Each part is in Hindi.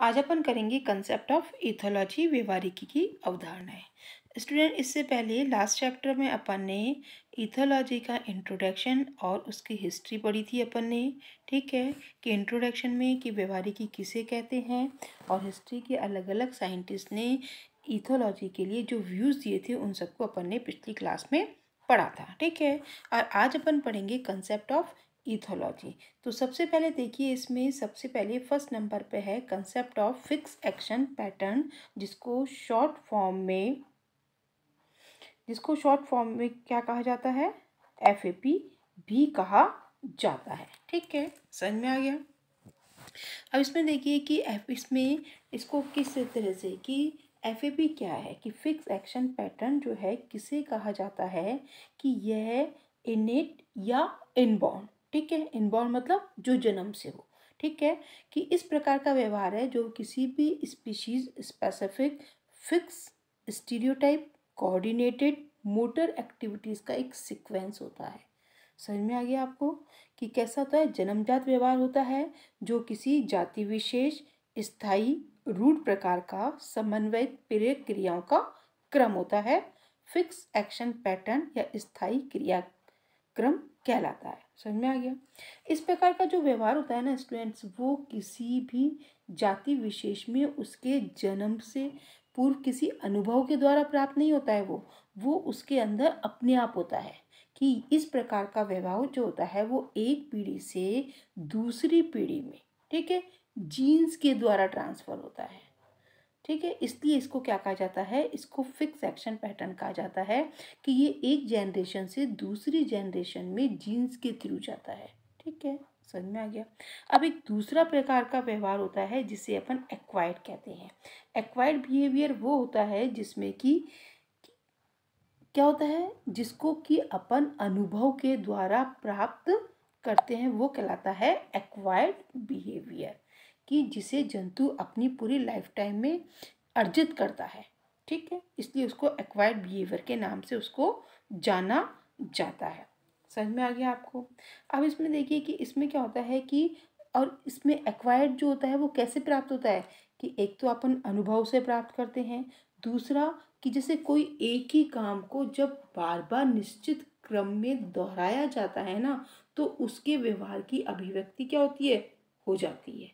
आज अपन करेंगे कंसेप्ट ऑफ इथोलॉजी व्यवहारिकी की अवधारणाएं स्टूडेंट इससे पहले लास्ट चैप्टर में अपन ने इथोलॉजी का इंट्रोडक्शन और उसकी हिस्ट्री पढ़ी थी अपन ने ठीक है कि इंट्रोडक्शन में कि व्यवहारिकी किसे कहते हैं और हिस्ट्री के अलग अलग साइंटिस्ट ने इथोलॉजी के लिए जो व्यूज़ दिए थे उन सबको अपन ने पिछली क्लास में पढ़ा था ठीक है और आज अपन पढ़ेंगे कंसेप्ट ऑफ इथोलॉजी तो सबसे पहले देखिए इसमें सबसे पहले फर्स्ट नंबर पे है concept of fix action pattern जिसको शॉर्ट फॉर्म में जिसको शॉर्ट फॉर्म में क्या कहा जाता है एफ ए पी भी कहा जाता है ठीक है समझ में आ गया अब इसमें देखिए कि एफ इसमें इसको किस तरह से कि एफ ए पी क्या है कि फिक्स एक्शन पैटर्न जो है किसे कहा जाता है कि यह इनेट या इनबॉर्न ठीक है इनबॉर्न मतलब जो जन्म से हो ठीक है कि इस प्रकार का व्यवहार है जो किसी भी species specific fix stereotype coordinated motor activities का एक सीक्वेंस होता है समझ में आ गया आपको कि कैसा होता है जन्मजात व्यवहार होता है जो किसी जाति विशेष स्थाई रूट प्रकार का समन्वयित प्रेरक क्रियाओं का क्रम होता है फिक्स एक्शन पैटर्न या स्थाई क्रिया क्रम कहलाता है समझ में आ गया इस प्रकार का जो व्यवहार होता है ना स्टूडेंट्स वो किसी भी जाति विशेष में उसके जन्म से पूर्व किसी अनुभव के द्वारा प्राप्त नहीं होता है वो वो उसके अंदर अपने आप होता है कि इस प्रकार का व्यवहार जो होता है वो एक पीढ़ी से दूसरी पीढ़ी में ठीक है जीन्स के द्वारा ट्रांसफ़र होता है ठीक है इसलिए इसको क्या कहा जाता है इसको फिक्स एक्शन पैटर्न कहा जाता है कि ये एक जनरेशन से दूसरी जनरेशन में जीन्स के थ्रू जाता है ठीक है समझ में आ गया अब एक दूसरा प्रकार का व्यवहार होता है जिसे अपन एक्वायर्ड कहते हैं एक्वायर्ड बिहेवियर वो होता है जिसमें कि क्या होता है जिसको कि अपन अनुभव के द्वारा प्राप्त करते हैं वो कहलाता है एक्वायर्ड बिहेवियर कि जिसे जंतु अपनी पूरी लाइफ टाइम में अर्जित करता है ठीक है इसलिए उसको एक्वायर्ड बिहेवियर के नाम से उसको जाना जाता है समझ में आ गया आपको अब इसमें देखिए कि इसमें क्या होता है कि और इसमें एक्वायर्ड जो होता है वो कैसे प्राप्त होता है कि एक तो अपन अनुभव से प्राप्त करते हैं दूसरा कि जैसे कोई एक ही काम को जब बार बार निश्चित क्रम में दोहराया जाता है ना तो उसके व्यवहार की अभिव्यक्ति क्या होती है हो जाती है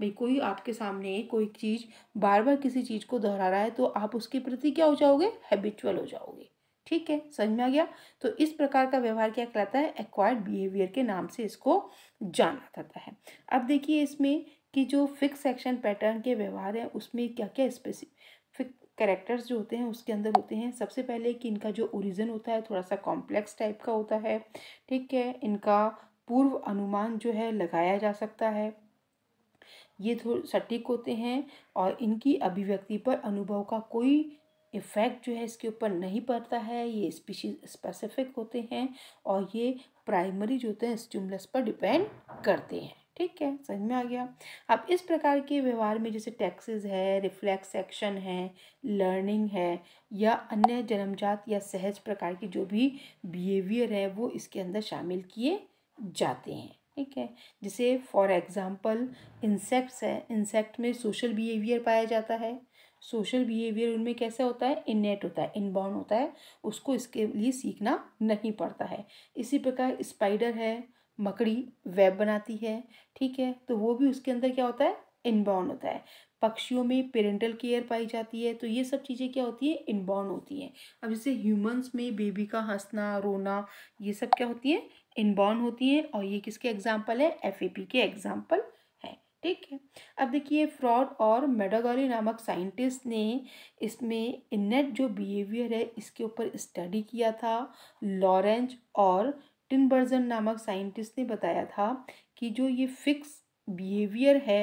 भाई कोई आपके सामने कोई चीज़ बार बार किसी चीज़ को दोहरा रहा है तो आप उसके प्रति क्या हो जाओगे हैबिचुअल हो जाओगे ठीक है समझ में आ गया तो इस प्रकार का व्यवहार क्या कहलाता है एक्वायर्ड बिहेवियर के नाम से इसको जाना जाता है अब देखिए इसमें कि जो फिक्स एक्शन पैटर्न के व्यवहार है उसमें क्या क्या स्पेसिफिक करेक्टर्स जो होते हैं उसके अंदर होते हैं सबसे पहले कि इनका जो ओरिजिन होता है थोड़ा सा कॉम्प्लेक्स टाइप का होता है ठीक है इनका पूर्व अनुमान जो है लगाया जा सकता है ये थोड़े सटीक होते हैं और इनकी अभिव्यक्ति पर अनुभव का कोई इफ़ेक्ट जो है इसके ऊपर नहीं पड़ता है ये स्पीशीज स्पेसिफिक होते हैं और ये प्राइमरी जो होते हैं स्टूमलस पर डिपेंड करते हैं ठीक है समझ में आ गया अब इस प्रकार के व्यवहार में जैसे टैक्सेस है रिफ्लेक्स एक्शन है लर्निंग है या अन्य जन्मजात या सहज प्रकार के जो भी बिहेवियर है वो इसके अंदर शामिल किए जाते हैं ठीक है जैसे फॉर एग्ज़ाम्पल इंसेक्ट्स है इंसेक्ट में सोशल बिहेवियर पाया जाता है सोशल बिहेवियर उनमें कैसा होता है इननेट होता है इनबॉर्न होता है उसको इसके लिए सीखना नहीं पड़ता है इसी प्रकार स्पाइडर है मकड़ी वेब बनाती है ठीक है तो वो भी उसके अंदर क्या होता है इनबॉर्न होता है पक्षियों में पेरेंटल केयर पाई जाती है तो ये सब चीज़ें क्या होती है इनबॉर्न होती हैं अब जैसे ह्यूमंस में बेबी का हंसना रोना ये सब क्या होती है इनबॉर्न होती हैं और ये किसके एग्जाम्पल है एफ के एग्जाम्पल है ठीक है अब देखिए फ्रॉड और मेडागोरी नामक साइंटिस्ट ने इसमें इन्नेट जो बिहेवियर है इसके ऊपर स्टडी किया था लॉरेंज और टिनबर्जन नामक साइंटिस्ट ने बताया था कि जो ये फिक्स बिहेवियर है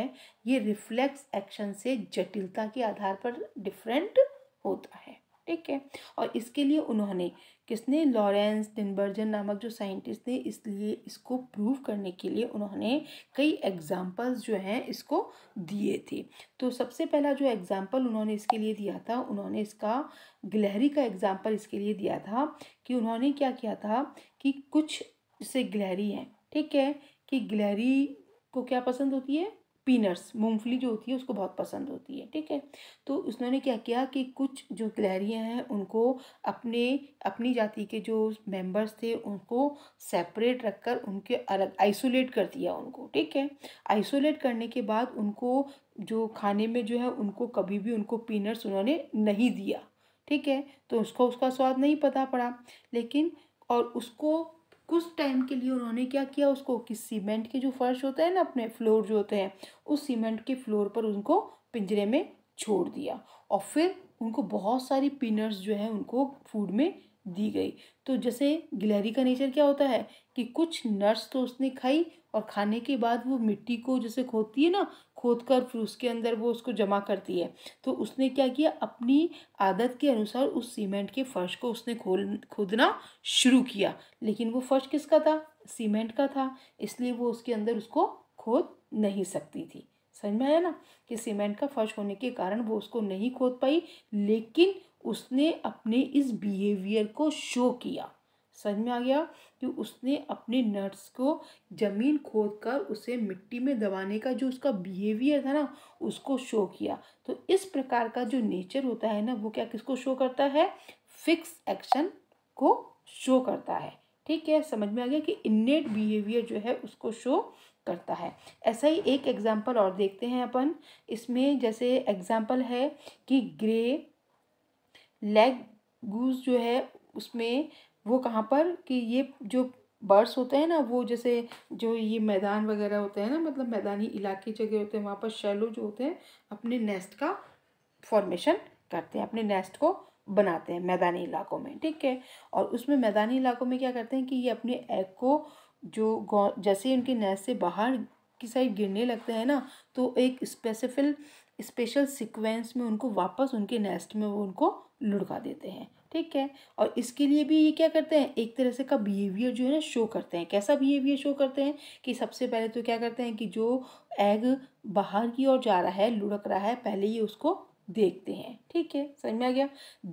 ये रिफ्लेक्स एक्शन से जटिलता के आधार पर डिफरेंट होता है ठीक है और इसके लिए उन्होंने किसने लॉरेंस डिनबर्जन नामक जो साइंटिस्ट थे इसलिए इसको प्रूव करने के लिए उन्होंने कई एग्जाम्पल्स जो हैं इसको दिए थे तो सबसे पहला जो एग्ज़ाम्पल उन्होंने इसके लिए दिया था उन्होंने इसका गिलहरी का एग्ज़ाम्पल इसके लिए दिया था कि उन्होंने क्या किया था कि कुछ जैसे गिलहरी हैं ठीक है कि गिलहरी को क्या पसंद होती है पीनट्स मूंगफली जो होती है उसको बहुत पसंद होती है ठीक है तो उसने क्या किया कि कुछ जो गलहरियाँ हैं उनको अपने अपनी जाति के जो मेंबर्स थे उनको सेपरेट रखकर उनके अलग आइसोलेट कर दिया उनको ठीक है आइसोलेट करने के बाद उनको जो खाने में जो है उनको कभी भी उनको पीनट्स उन्होंने नहीं दिया ठीक है तो उसको उसका स्वाद नहीं पता पड़ा लेकिन और उसको कुछ टाइम के लिए उन्होंने क्या किया उसको कि सीमेंट के जो फर्श होता है ना अपने फ्लोर जो होते हैं उस सीमेंट के फ्लोर पर उनको पिंजरे में छोड़ दिया और फिर उनको बहुत सारी पिनर्स जो है उनको फूड में दी गई तो जैसे गिलहरी का नेचर क्या होता है कि कुछ नर्स तो उसने खाई और खाने के बाद वो मिट्टी को जैसे खोदती है ना खोद कर फिर उसके अंदर वो उसको जमा करती है तो उसने क्या किया अपनी आदत के अनुसार उस सीमेंट के फर्श को उसने खोल खोदना शुरू किया लेकिन वो फर्श किसका था सीमेंट का था इसलिए वो उसके अंदर उसको खोद नहीं सकती थी समझ में आया ना कि सीमेंट का फर्श होने के कारण वो उसको नहीं खोद पाई लेकिन उसने अपने इस बिहेवियर को शो किया समझ में आ गया कि उसने अपने नर्स को ज़मीन खोद कर उसे मिट्टी में दबाने का जो उसका बिहेवियर था ना उसको शो किया तो इस प्रकार का जो नेचर होता है ना वो क्या किसको शो करता है फिक्स एक्शन को शो करता है ठीक है समझ में आ गया कि इन्नेट बिहेवियर जो है उसको शो करता है ऐसा ही एक एग्ज़ाम्पल और देखते हैं अपन इसमें जैसे एग्ज़ाम्पल है कि ग्रे लेग गूज जो है उसमें वो कहाँ पर कि ये जो बर्ड्स होते हैं ना वो जैसे जो ये मैदान वगैरह होते हैं ना मतलब मैदानी इलाके जगह होते हैं वहाँ पर शैलो जो होते हैं अपने नेस्ट का फॉर्मेशन करते हैं अपने नेस्ट को बनाते हैं मैदानी इलाकों में ठीक है और उसमें मैदानी इलाकों में क्या करते हैं कि ये अपने एग को जो जैसे उनके नेस्ट से बाहर की साइड गिरने लगते हैं ना तो एक स्पेसिफिक स्पेशल सिक्वेंस में उनको वापस उनके नेस्ट में वो उनको लुढ़का देते हैं ठीक है और इसके लिए भी ये क्या करते हैं एक तरह से का बिहेवियर जो है ना शो करते हैं कैसा बिहेवियर शो करते हैं कि सबसे पहले तो क्या करते हैं कि जो एग बाहर की ओर जा रहा है लुढ़क रहा है पहले ये उसको देखते हैं ठीक है समझ में आ गया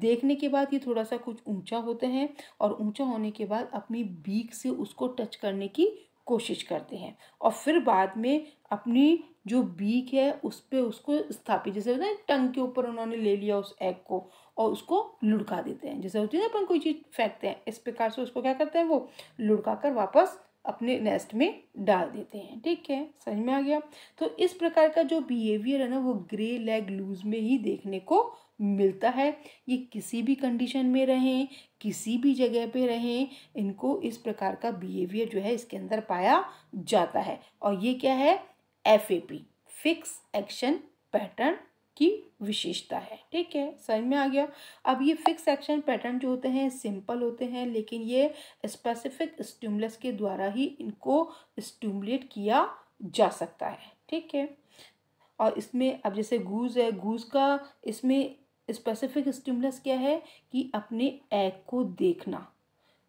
देखने के बाद ये थोड़ा सा कुछ ऊंचा होते हैं और ऊंचा होने के बाद अपनी बीक से उसको टच करने की कोशिश करते हैं और फिर बाद में अपनी जो बीक है उस पर उसको स्थापित जैसे होता है टंग के ऊपर उन्होंने ले लिया उस एग को और उसको लुढ़का देते हैं जैसे होती है ना अपन कोई चीज़ फेंकते हैं इस प्रकार से उसको क्या करते हैं वो लुढ़का कर वापस अपने नेस्ट में डाल देते हैं ठीक है समझ में आ गया तो इस प्रकार का जो बिहेवियर है ना वो ग्रे लेग लूज में ही देखने को मिलता है ये किसी भी कंडीशन में रहें किसी भी जगह पे रहें इनको इस प्रकार का बिहेवियर जो है इसके अंदर पाया जाता है और ये क्या है F A P fix action pattern की विशेषता है ठीक है समझ में आ गया अब ये फिक्स एक्शन पैटर्न जो होते हैं सिंपल होते हैं लेकिन ये स्पेसिफिक स्टिमुलस के द्वारा ही इनको स्टूमलेट किया जा सकता है ठीक है और इसमें अब जैसे गूज है गूज का इसमें स्पेसिफिक स्टिमुलस क्या है कि अपने एग को देखना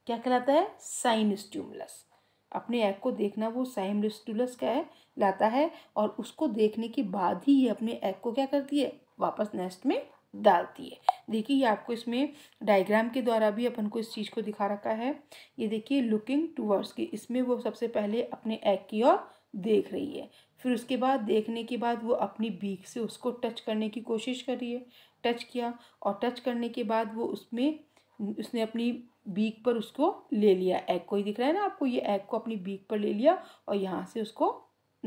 क्या कहलाता है साइन स्टिमुलस अपने ऐप को देखना वो साइमरिस्टुलस का है लाता है और उसको देखने के बाद ही ये अपने ऐप को क्या करती है वापस नेस्ट में डालती है देखिए ये आपको इसमें डायग्राम के द्वारा भी अपन को इस चीज़ को दिखा रखा है ये देखिए लुकिंग टूवर्ड्स की इसमें वो सबसे पहले अपने ऐप की ओर देख रही है फिर उसके बाद देखने के बाद वो अपनी बीक से उसको टच करने की कोशिश कर रही है टच किया और टच करने के बाद वो उसमें उसने अपनी बीक पर उसको ले लिया एग को ही दिख रहा है ना आपको ये एग को अपनी बीक पर ले लिया और यहाँ से उसको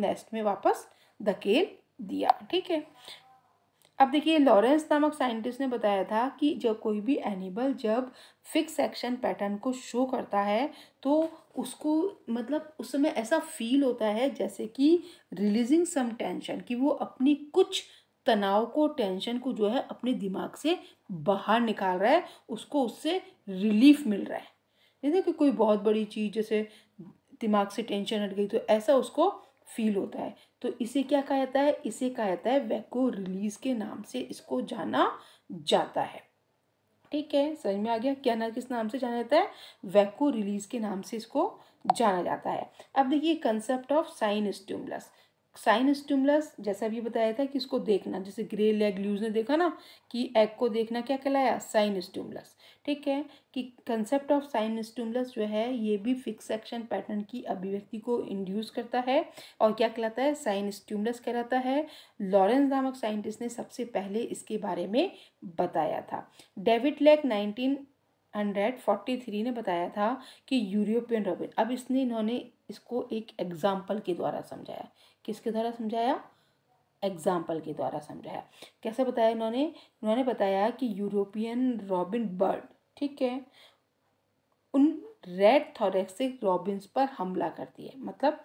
नेस्ट में वापस धकेल दिया ठीक है अब देखिए लॉरेंस नामक साइंटिस्ट ने बताया था कि जब कोई भी एनिमल जब फिक्स एक्शन पैटर्न को शो करता है तो उसको मतलब उस समय ऐसा फील होता है जैसे कि रिलीजिंग सम टेंशन कि वो अपनी कुछ तनाव को टेंशन को जो है अपने दिमाग से बाहर निकाल रहा है उसको उससे रिलीफ मिल रहा है जैसे कि कोई बहुत बड़ी चीज़ जैसे दिमाग से टेंशन हट गई तो ऐसा उसको फील होता है तो इसे क्या कहा जाता है इसे कहा जाता है वैको रिलीज के नाम से इसको जाना जाता है ठीक है समझ में आ गया क्या ना किस नाम से जाना जाता है वैको रिलीज के नाम से इसको जाना जाता है अब देखिए concept of sign stimulus sign stimulus जैसा भी बताया था कि इसको देखना जैसे ग्रे लेग ल्यूज ने देखा ना कि एग को देखना क्या कहलाया साइन स्टिमुलस ठीक है कि कंसेप्ट ऑफ साइन स्टिमुलस जो है ये भी फिक्स एक्शन पैटर्न की अभिव्यक्ति को इंड्यूस करता है और क्या कहलाता है साइन स्टिमुलस कहलाता है लॉरेंस नामक साइंटिस्ट ने सबसे पहले इसके बारे में बताया था David Lack nineteen hundred forty three ने बताया था कि यूरोपियन रॉबिन अब इसने इन्होंने इसको एक एग्जाम्पल के द्वारा समझाया किसके द्वारा समझाया एग्जाम्पल के द्वारा समझाया कैसे बताया इन्होंने इन्होंने बताया कि यूरोपियन रॉबिन बर्ड ठीक है उन रेड थॉरेक्सिक रॉबिन्स पर हमला करती है मतलब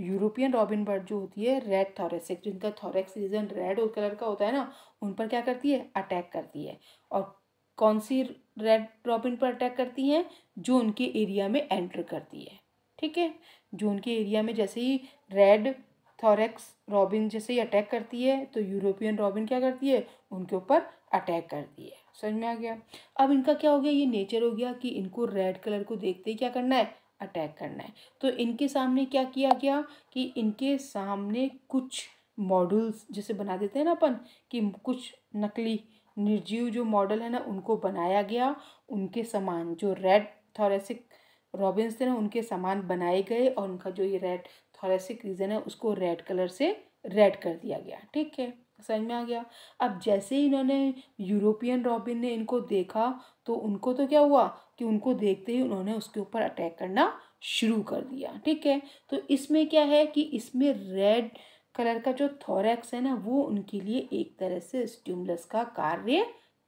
यूरोपियन रॉबिन बर्ड जो होती है रेड थॉरेसिक जिनका थॉरेक्स रीजन रेड और कलर का होता है ना उन पर क्या करती है अटैक करती है और कौन सी रेड रॉबिन पर अटैक करती हैं जो उनके एरिया में एंटर करती है ठीक है जो उनके एरिया में जैसे ही रेड थॉरेक्स रॉबिन जैसे ही अटैक करती है तो यूरोपियन रॉबिन क्या करती है उनके ऊपर अटैक करती है समझ में आ गया अब इनका क्या हो गया ये नेचर हो गया कि इनको रेड कलर को देखते ही क्या करना है अटैक करना है तो इनके सामने क्या किया गया कि इनके सामने कुछ मॉडल्स जैसे बना देते हैं ना अपन कि कुछ नकली निर्जीव जो मॉडल है ना उनको बनाया गया उनके समान जो रेड थॉरेसिक रॉबिन्स थे ना उनके सामान बनाए गए और उनका जो ये रेड थोरेसिक रीजन है उसको रेड कलर से रेड कर दिया गया ठीक है समझ में आ गया अब जैसे ही इन्होंने यूरोपियन रॉबिन ने इनको देखा तो उनको तो क्या हुआ कि उनको देखते ही उन्होंने उसके ऊपर अटैक करना शुरू कर दिया ठीक है तो इसमें क्या है कि इसमें रेड कलर का जो थॉरेक्स है ना वो उनके लिए एक तरह से स्ट्यूमलस का कार्य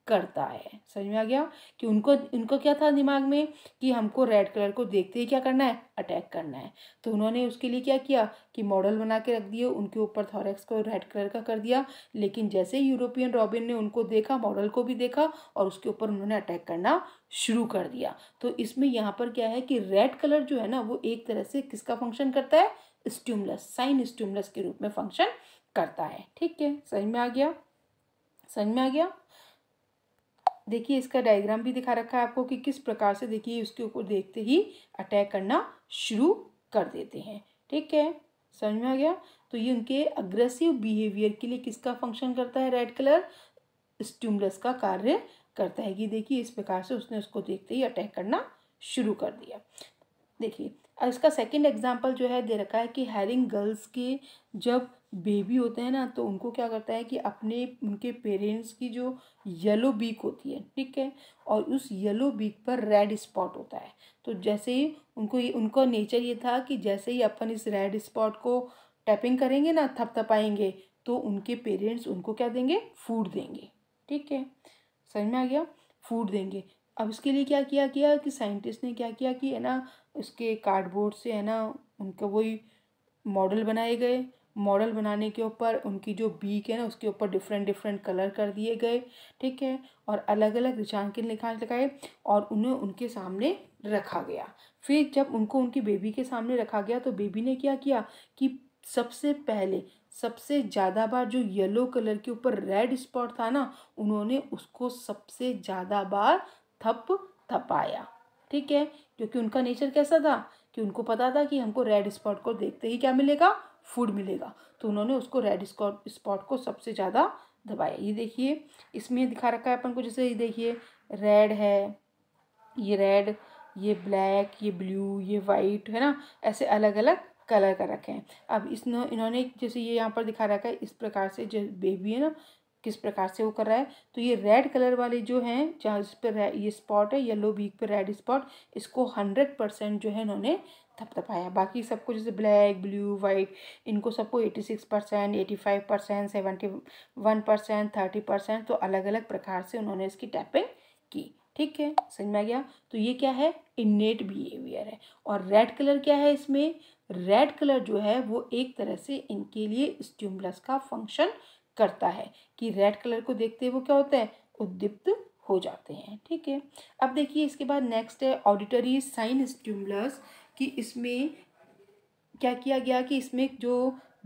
करता है समझ में आ गया कि उनको उनको क्या था दिमाग में कि हमको रेड कलर को देखते ही क्या करना है अटैक करना है तो उन्होंने उसके लिए क्या किया कि मॉडल बना के रख दिए उनके ऊपर थॉरेक्स को रेड कलर का कर दिया लेकिन जैसे यूरोपियन रॉबिन ने उनको देखा मॉडल को भी देखा और उसके ऊपर उन्होंने अटैक करना शुरू कर दिया तो इसमें यहाँ पर क्या है कि रेड कलर जो है ना वो एक तरह से किसका फंक्शन करता है स्ट्यूमलेस साइन स्ट्यूमलेस के रूप में फंक्शन करता है ठीक है समझ में आ गया समझ में आ गया देखिए इसका डायग्राम भी दिखा रखा है आपको कि किस प्रकार से देखिए उसके ऊपर देखते ही अटैक करना शुरू कर देते हैं ठीक है समझ में आ गया तो ये उनके अग्रेसिव बिहेवियर के लिए किसका फंक्शन करता है रेड कलर स्टिमुलस का कार्य करता है कि देखिए इस प्रकार से उसने उसको देखते ही अटैक करना शुरू कर दिया देखिए इसका सेकंड एग्जांपल जो है दे रखा है कि हैरिंग गर्ल्स के जब बेबी होते हैं ना तो उनको क्या करता है कि अपने उनके पेरेंट्स की जो येलो बीक होती है ठीक है और उस येलो बीक पर रेड स्पॉट होता है तो जैसे ही उनको ये उनका नेचर ये था कि जैसे ही अपन इस रेड स्पॉट को टैपिंग करेंगे ना थपथपाएंगे तो उनके पेरेंट्स उनको क्या देंगे फूड देंगे ठीक है समझ में आ गया फूड देंगे अब इसके लिए क्या किया गया कि साइंटिस्ट ने क्या किया कि है ना उसके कार्डबोर्ड से है ना उनका वही मॉडल बनाए गए मॉडल बनाने के ऊपर उनकी जो बीक है ना उसके ऊपर डिफरेंट डिफरेंट कलर कर दिए गए ठीक है और अलग अलग रिचांकिन लिखा लगाए और उन्हें उनके सामने रखा गया फिर जब उनको उनकी बेबी के सामने रखा गया तो बेबी ने क्या किया कि सबसे पहले सबसे ज़्यादा बार जो येलो कलर के ऊपर रेड स्पॉट था ना उन्होंने उसको सबसे ज़्यादा बार थप थपाया ठीक है क्योंकि उनका नेचर कैसा था कि उनको पता था कि हमको रेड स्पॉट को देखते ही क्या मिलेगा फूड मिलेगा तो उन्होंने उसको रेड स्पॉट को सबसे ज़्यादा दबाया ये देखिए इसमें दिखा रखा है अपन को जैसे ये देखिए रेड है ये रेड ये ब्लैक ये ब्लू ये वाइट है ना ऐसे अलग अलग कलर कर रखे हैं अब इस इन्होंने जैसे ये यहाँ पर दिखा रखा है इस प्रकार से जो बेबी है ना किस प्रकार से वो कर रहा है तो ये रेड कलर वाले जो हैं जहाँ इस पर ये स्पॉट है येलो बीक पर रेड स्पॉट इसको हंड्रेड परसेंट जो है इन्होंने थपथपाया बाकी सब कुछ जैसे ब्लैक ब्लू वाइट इनको सबको eighty six percent eighty five percent seventy one percent thirty percent तो अलग अलग प्रकार से उन्होंने इसकी टैपिंग की ठीक है समझ में आ गया तो ये क्या है इन्नेट बिहेवियर है और रेड कलर क्या है इसमें रेड कलर जो है वो एक तरह से इनके लिए स्ट्यूमलस का फंक्शन करता है कि रेड कलर को देखते हुए वो क्या होता है उद्दीप्त हो जाते हैं ठीक है अब देखिए इसके बाद नेक्स्ट है ऑडिटरी साइन स्ट्यूमलस कि इसमें क्या किया गया कि इसमें जो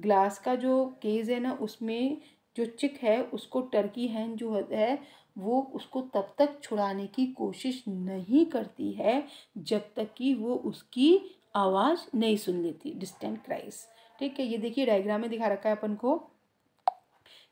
ग्लास का जो केज है ना उसमें जो चिक है उसको टर्की हैंड जो है वो उसको तब तक छुड़ाने की कोशिश नहीं करती है जब तक कि वो उसकी आवाज़ नहीं सुन लेती डिस्टेंट क्राइस ठीक है ये देखिए डायग्राम में दिखा रखा है अपन को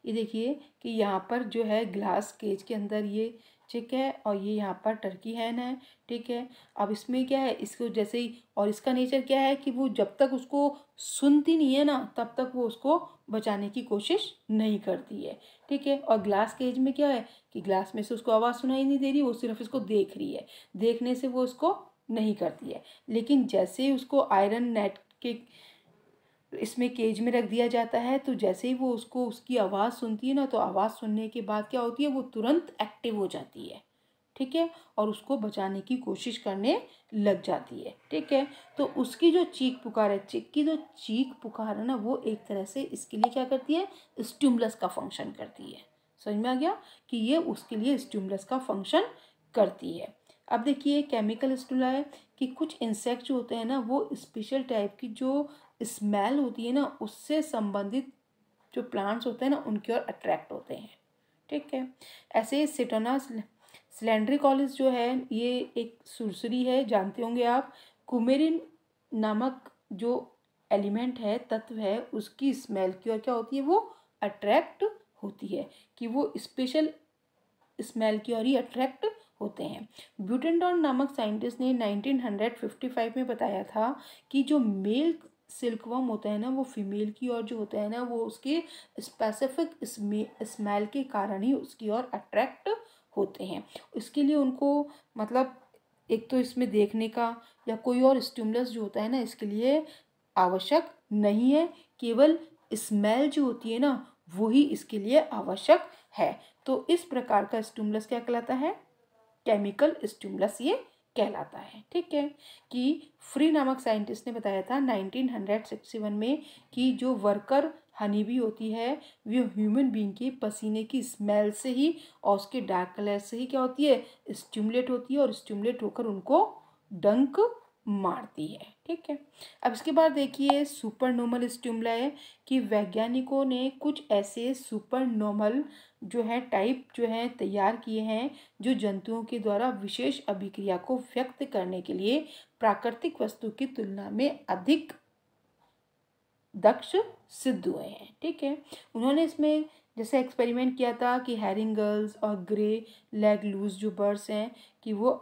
ये देखिए कि यहाँ पर जो है ग्लास केज के अंदर ये ठीक है और ये यहाँ पर टर्की हैन है ठीक है अब इसमें क्या है इसको जैसे ही और इसका नेचर क्या है कि वो जब तक उसको सुनती नहीं है ना तब तक वो उसको बचाने की कोशिश नहीं करती है ठीक है और ग्लास केज में क्या है कि ग्लास में से उसको आवाज़ सुनाई नहीं दे रही वो सिर्फ इसको देख रही है देखने से वो उसको नहीं करती है लेकिन जैसे ही उसको आयरन नेट के इसमें केज में रख दिया जाता है तो जैसे ही वो उसको उसकी आवाज़ सुनती है ना तो आवाज़ सुनने के बाद क्या होती है वो तुरंत एक्टिव हो जाती है ठीक है और उसको बचाने की कोशिश करने लग जाती है ठीक है तो उसकी जो चीख पुकार है चिक की जो चीख पुकार है ना वो एक तरह से इसके लिए क्या करती है स्ट्यूमलस का फंक्शन करती है समझ में आ गया कि ये उसके लिए स्ट्यूमलस का फंक्शन करती है अब देखिए केमिकल स्टूला है कि कुछ इंसेक्ट जो होते हैं ना वो स्पेशल टाइप की जो स्मेल होती है ना उससे संबंधित जो प्लांट्स होते हैं ना उनकी ओर अट्रैक्ट होते हैं ठीक है ऐसे सिटोना सिलेंड्रिकॉलिस जो है ये एक सुरसरी है जानते होंगे आप कुमेरिन नामक जो एलिमेंट है तत्व है उसकी स्मेल की ओर क्या होती है वो अट्रैक्ट होती है कि वो स्पेशल स्मेल की ओर ही अट्रैक्ट होते हैं ब्यूटेंडॉन नामक साइंटिस्ट ने 1955 में बताया था कि जो मेल सिल्कवम होता है ना वो फीमेल की ओर जो होता है ना वो उसके स्पेसिफिक स्मेल के कारण ही उसकी ओर अट्रैक्ट होते हैं इसके लिए उनको मतलब एक तो इसमें देखने का या कोई और स्टिमुलस जो होता है ना इसके लिए आवश्यक नहीं है केवल स्मेल जो होती है ना वही इसके लिए आवश्यक है तो इस प्रकार का स्टिमुलस क्या कहलाता है केमिकल स्टिमुलस ये कहलाता है ठीक है कि फ्री नामक साइंटिस्ट ने बताया था 1961 में कि जो वर्कर हनी भी होती है वो ह्यूमन बींग के पसीने की स्मेल से ही और उसके डार्क कलर से ही क्या होती है स्टिमुलेट होती है और स्टिमुलेट होकर उनको डंक मारती है ठीक है अब इसके बाद देखिए सुपर नॉर्मल स्टिमुला है कि वैज्ञानिकों ने कुछ ऐसे सुपर नॉर्मल जो है टाइप जो है तैयार किए हैं जो जंतुओं के द्वारा विशेष अभिक्रिया को व्यक्त करने के लिए प्राकृतिक वस्तु की तुलना में अधिक दक्ष सिद्ध हुए हैं ठीक है उन्होंने इसमें जैसे एक्सपेरिमेंट किया था कि हेरिंगल्स और ग्रे लेग लूज जो बर्ड्स हैं कि वो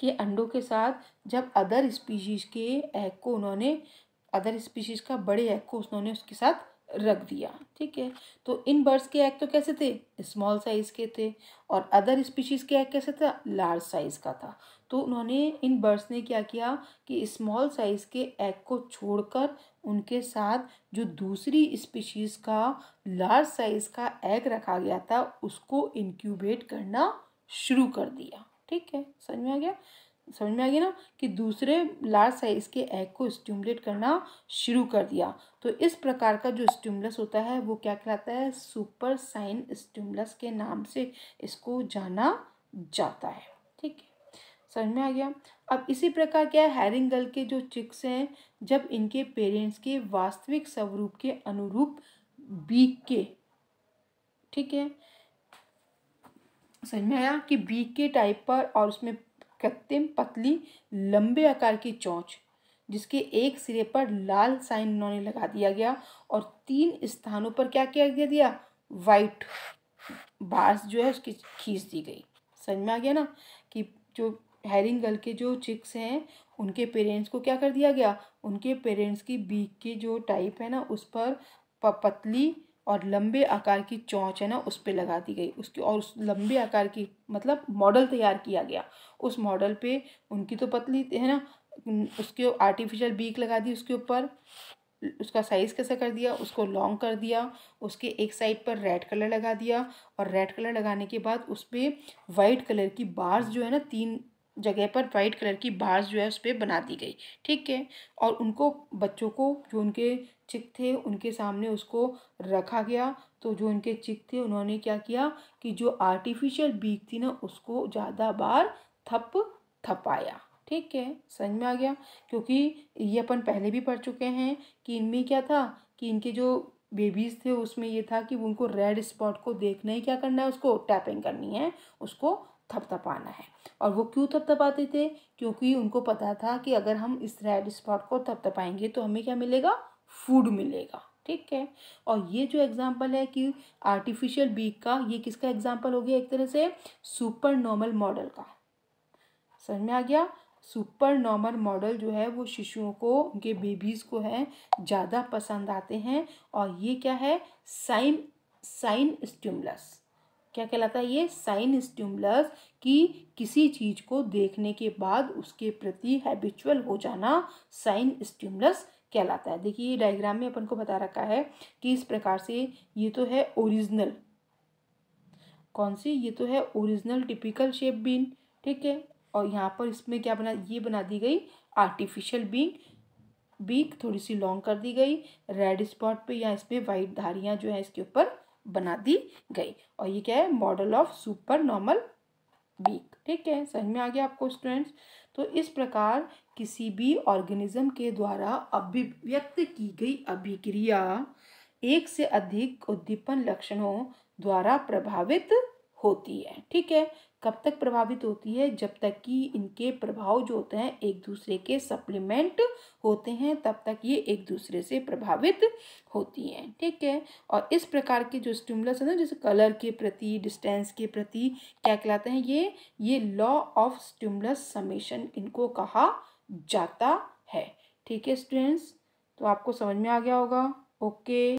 के अंडों के साथ जब अदर स्पीशीज़ के एग को उन्होंने अदर स्पीशीज़ का बड़े एग को उन्होंने उसके साथ रख दिया ठीक है तो इन बर्ड्स के एग तो कैसे थे स्मॉल साइज़ के थे और अदर स्पीशीज़ के एग कैसे था लार्ज साइज़ का था तो उन्होंने इन बर्ड्स ने क्या किया कि स्मॉल साइज़ के एग को छोड़कर उनके साथ जो दूसरी स्पीशीज़ का लार्ज साइज़ का एग रखा गया था उसको इनक्यूबेट करना शुरू कर दिया ठीक है समझ में आ गया समझ में आ गया ना कि दूसरे लार्ज साइज के एग को स्टिमुलेट करना शुरू कर दिया तो इस प्रकार का जो स्टिमुलस होता है वो क्या कहलाता है सुपर साइन स्टिमुलस के नाम से इसको जाना जाता है ठीक है समझ में आ गया अब इसी प्रकार क्या है हैरिंगल के जो चिक्स हैं जब इनके पेरेंट्स के वास्तविक स्वरूप के अनुरूप बीक के ठीक है समझ में आया कि बी के टाइप पर और उसमें कृत्रिम पतली लंबे आकार की चोंच जिसके एक सिरे पर लाल साइन उन्होंने लगा दिया गया और तीन स्थानों पर क्या किया दिया दिया वाइट बार्स जो है उसकी खींच दी गई समझ में आ गया ना कि जो हैरिंग गर्ल के जो चिक्स हैं उनके पेरेंट्स को क्या कर दिया गया उनके पेरेंट्स की बीक के जो टाइप है ना उस पर पतली और लंबे आकार की चौंच है ना उस पर लगा दी गई उसकी और उस लंबे आकार की मतलब मॉडल तैयार किया गया उस मॉडल पे उनकी तो पतली है ना उसके आर्टिफिशियल बीक लगा दी उसके ऊपर उसका साइज़ कैसा कर दिया उसको लॉन्ग कर दिया उसके एक साइड पर रेड कलर लगा दिया और रेड कलर लगाने के बाद उस पर वाइट कलर की बार्स जो है ना तीन जगह पर वाइट कलर की बार्स जो है उस पर बना दी गई ठीक है और उनको बच्चों को जो उनके चिक थे उनके सामने उसको रखा गया तो जो उनके चिक थे उन्होंने क्या किया कि जो आर्टिफिशियल बीक थी ना उसको ज़्यादा बार थप थपाया ठीक है समझ में आ गया क्योंकि ये अपन पहले भी पढ़ चुके हैं कि इनमें क्या था कि इनके जो बेबीज़ थे उसमें ये था कि उनको रेड स्पॉट को देखना ही क्या करना है उसको टैपिंग करनी है उसको थपथपाना है और वो क्यों थपथपाते थे क्योंकि उनको पता था कि अगर हम इस रेड स्पॉट को थपथपाएंगे तो हमें क्या मिलेगा फूड मिलेगा ठीक है और ये जो एग्जाम्पल है कि आर्टिफिशियल बीक का ये किसका एग्जाम्पल हो गया एक तरह से सुपर नॉर्मल मॉडल का समझ में आ गया सुपर नॉर्मल मॉडल जो है वो शिशुओं को उनके बेबीज़ को है ज़्यादा पसंद आते हैं और ये क्या है साइन साइन स्टिमुलस क्या कहलाता है ये साइन स्टिमुलस कि किसी चीज़ को देखने के बाद उसके प्रति हैबिचुअल हो जाना साइन स्टिमुलस कहलाता है देखिए ये डायग्राम में अपन को बता रखा है कि इस प्रकार से ये तो है ओरिजिनल कौन सी ये तो है ओरिजिनल टिपिकल शेप बीन ठीक है और यहाँ पर इसमें क्या बना ये बना दी गई आर्टिफिशियल बीन बीक थोड़ी सी लॉन्ग कर दी गई रेड स्पॉट पे या इसमें वाइट धारियाँ जो है इसके ऊपर बना दी गई और ये क्या है model of super normal weak ठीक है समझ में आ गया आपको स्टूडेंट्स तो इस प्रकार किसी भी ऑर्गेनिज्म के द्वारा अभिव्यक्त की गई अभिक्रिया एक से अधिक उद्दीपन लक्षणों द्वारा प्रभावित होती है ठीक है कब तक प्रभावित होती है जब तक कि इनके प्रभाव जो होते हैं एक दूसरे के सप्लीमेंट होते हैं तब तक ये एक दूसरे से प्रभावित होती हैं ठीक है और इस प्रकार के जो स्टिमुलस हैं जैसे कलर के प्रति डिस्टेंस के प्रति क्या कहलाते हैं ये ये लॉ ऑफ स्टिमुलस समेशन इनको कहा जाता है ठीक है स्टूडेंट्स तो आपको समझ में आ गया होगा ओके